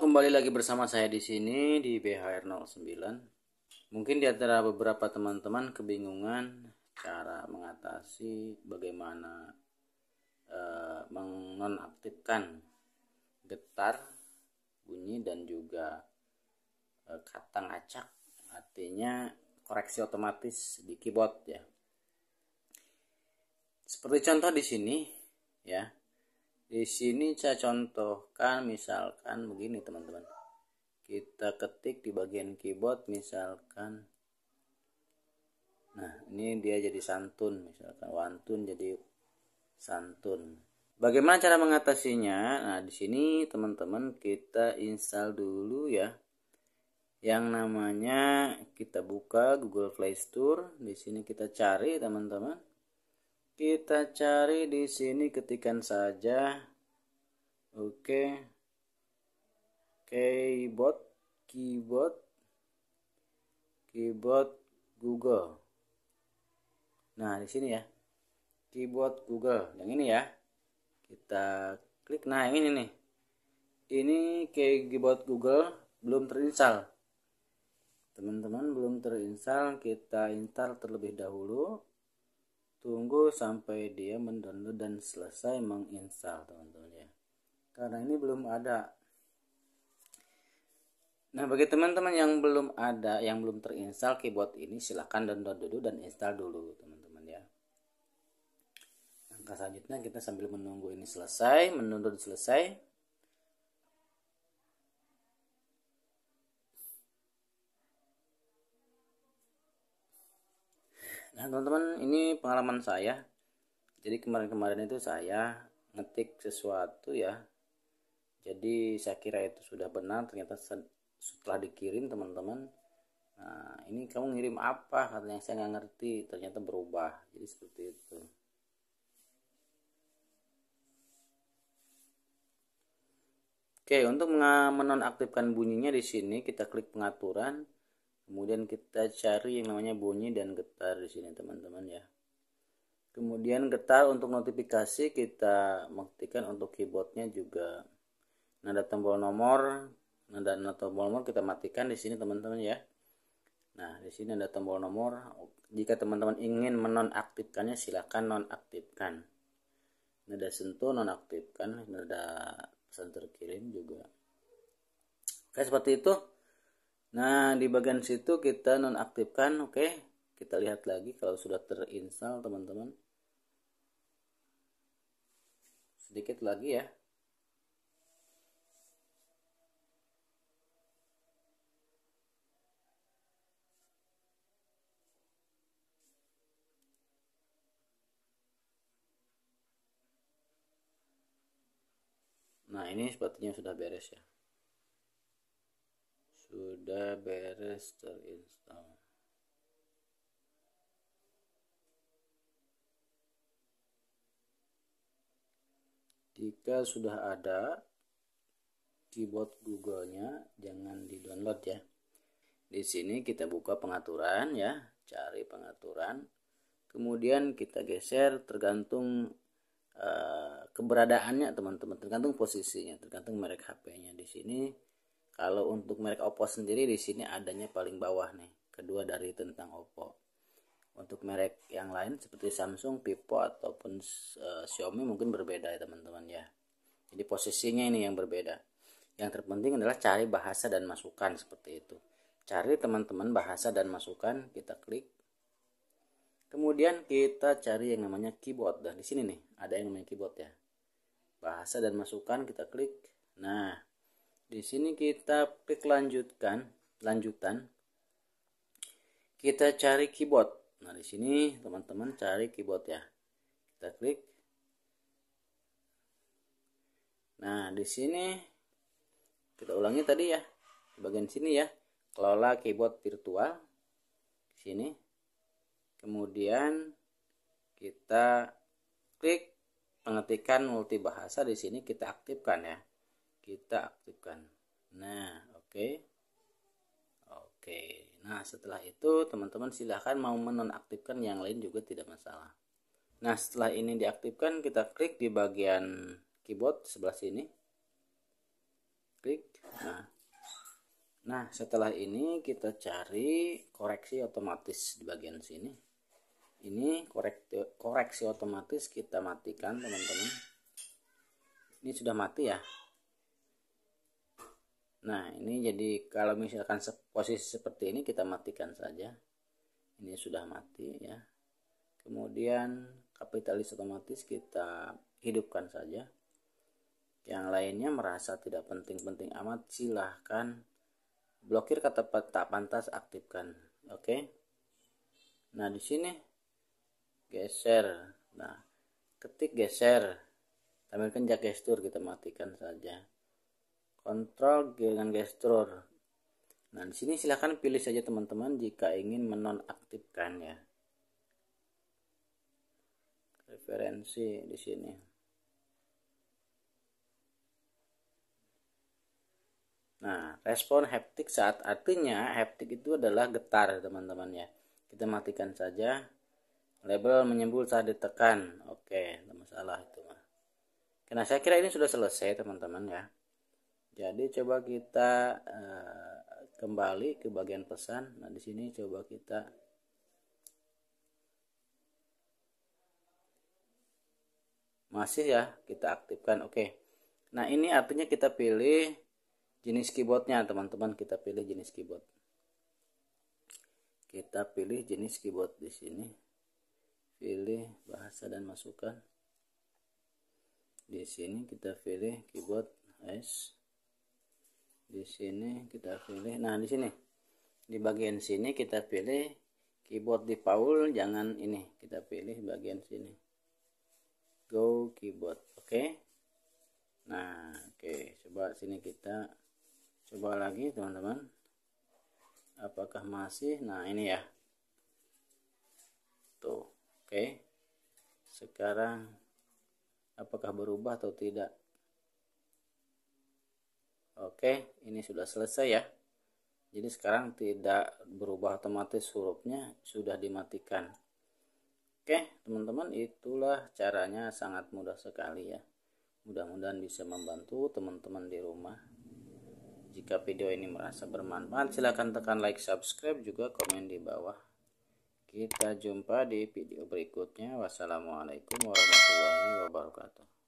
kembali lagi bersama saya di sini di BHR09. Mungkin di antara beberapa teman-teman kebingungan cara mengatasi bagaimana e, menonaktifkan getar, bunyi dan juga e, eh, katang acak, artinya koreksi otomatis di keyboard ya. Seperti contoh di sini ya di sini saya contohkan misalkan begini teman-teman. Kita ketik di bagian keyboard misalkan Nah, ini dia jadi santun misalkan wantun jadi santun. Bagaimana cara mengatasinya? Nah, di sini teman-teman kita install dulu ya. Yang namanya kita buka Google Play Store. Di sini kita cari teman-teman. Kita cari di sini ketikan saja. Oke. Okay. Keyboard, keyboard, keyboard Google. Nah, di sini ya. Keyboard Google yang ini ya. Kita klik nah yang ini nih. Ini keyboard Google belum terinstal teman-teman belum terinstal kita install terlebih dahulu tunggu sampai dia mendownload dan selesai menginstal teman-teman ya karena ini belum ada nah bagi teman-teman yang belum ada yang belum terinstal keyboard ini silahkan download dulu dan install dulu teman-teman ya langkah selanjutnya kita sambil menunggu ini selesai menunggu selesai Nah teman-teman ini pengalaman saya. Jadi kemarin-kemarin itu saya ngetik sesuatu ya. Jadi saya kira itu sudah benar ternyata setelah dikirim teman-teman. Nah ini kamu ngirim apa katanya saya nggak ngerti ternyata berubah. Jadi seperti itu. Oke, untuk menonaktifkan bunyinya di sini kita klik pengaturan kemudian kita cari yang namanya bunyi dan getar di sini teman-teman ya kemudian getar untuk notifikasi kita mengaktifkan untuk keyboardnya juga nada tombol nomor nada, nada tombol nomor kita matikan di sini teman-teman ya nah di sini ada tombol nomor jika teman-teman ingin menonaktifkannya silahkan nonaktifkan nada sentuh nonaktifkan nada pesan terkirim juga oke seperti itu Nah, di bagian situ kita nonaktifkan, oke. Okay. Kita lihat lagi kalau sudah terinstall, teman-teman. Sedikit lagi ya. Nah, ini sepertinya sudah beres ya sudah beres terinstall jika sudah ada keyboard Google-nya jangan di-download ya. Di sini kita buka pengaturan ya, cari pengaturan. Kemudian kita geser tergantung eh, keberadaannya teman-teman, tergantung posisinya, tergantung merek HP-nya. Di sini kalau untuk merek Oppo sendiri di sini adanya paling bawah nih, kedua dari tentang Oppo. Untuk merek yang lain seperti Samsung, Vivo ataupun uh, Xiaomi mungkin berbeda ya teman-teman ya. Jadi posisinya ini yang berbeda. Yang terpenting adalah cari bahasa dan masukan seperti itu. Cari teman-teman bahasa dan masukan, kita klik. Kemudian kita cari yang namanya keyboard. Dan nah, di sini nih, ada yang namanya keyboard ya. Bahasa dan masukan kita klik. Nah, di sini kita klik lanjutkan, lanjutan. Kita cari keyboard. Nah, di sini teman-teman cari keyboard ya. Kita klik. Nah, di sini kita ulangi tadi ya. Di bagian sini ya. Kelola keyboard virtual. Di sini. Kemudian kita klik pengetikan multibahasa di sini kita aktifkan ya kita aktifkan nah oke okay. oke okay. nah setelah itu teman-teman silahkan mau menonaktifkan yang lain juga tidak masalah nah setelah ini diaktifkan kita klik di bagian keyboard sebelah sini klik nah nah setelah ini kita cari koreksi otomatis di bagian sini ini koreksi, koreksi otomatis kita matikan teman-teman ini sudah mati ya Nah, ini jadi kalau misalkan posisi seperti ini kita matikan saja. Ini sudah mati ya. Kemudian kapitalis otomatis kita hidupkan saja. Yang lainnya merasa tidak penting-penting amat silahkan blokir kata tak pantas aktifkan. Oke. Okay? Nah, di sini geser. Nah, ketik geser tampilkan jak gestur kita matikan saja kontrol dengan gesture. Nah, di sini silahkan pilih saja teman-teman jika ingin menonaktifkannya. Referensi di sini. Nah, respon haptik saat artinya haptik itu adalah getar teman-teman ya. Kita matikan saja. Label menyembul saat ditekan. Oke, tidak masalah itu Nah Karena saya kira ini sudah selesai teman-teman ya. Jadi coba kita eh, kembali ke bagian pesan. Nah, di sini coba kita masih ya kita aktifkan. Oke. Nah, ini artinya kita pilih jenis keyboardnya, teman-teman. Kita pilih jenis keyboard. Kita pilih jenis keyboard di sini. Pilih bahasa dan masukan. Di sini kita pilih keyboard S di sini kita pilih nah di sini di bagian sini kita pilih keyboard di Paul jangan ini kita pilih bagian sini go keyboard oke okay? nah oke okay. coba sini kita coba lagi teman-teman apakah masih nah ini ya tuh oke okay. sekarang apakah berubah atau tidak Oke, ini sudah selesai ya. Jadi sekarang tidak berubah otomatis hurufnya sudah dimatikan. Oke, teman-teman, itulah caranya sangat mudah sekali ya. Mudah-mudahan bisa membantu teman-teman di rumah. Jika video ini merasa bermanfaat, silahkan tekan like, subscribe, juga komen di bawah. Kita jumpa di video berikutnya. Wassalamualaikum warahmatullahi wabarakatuh.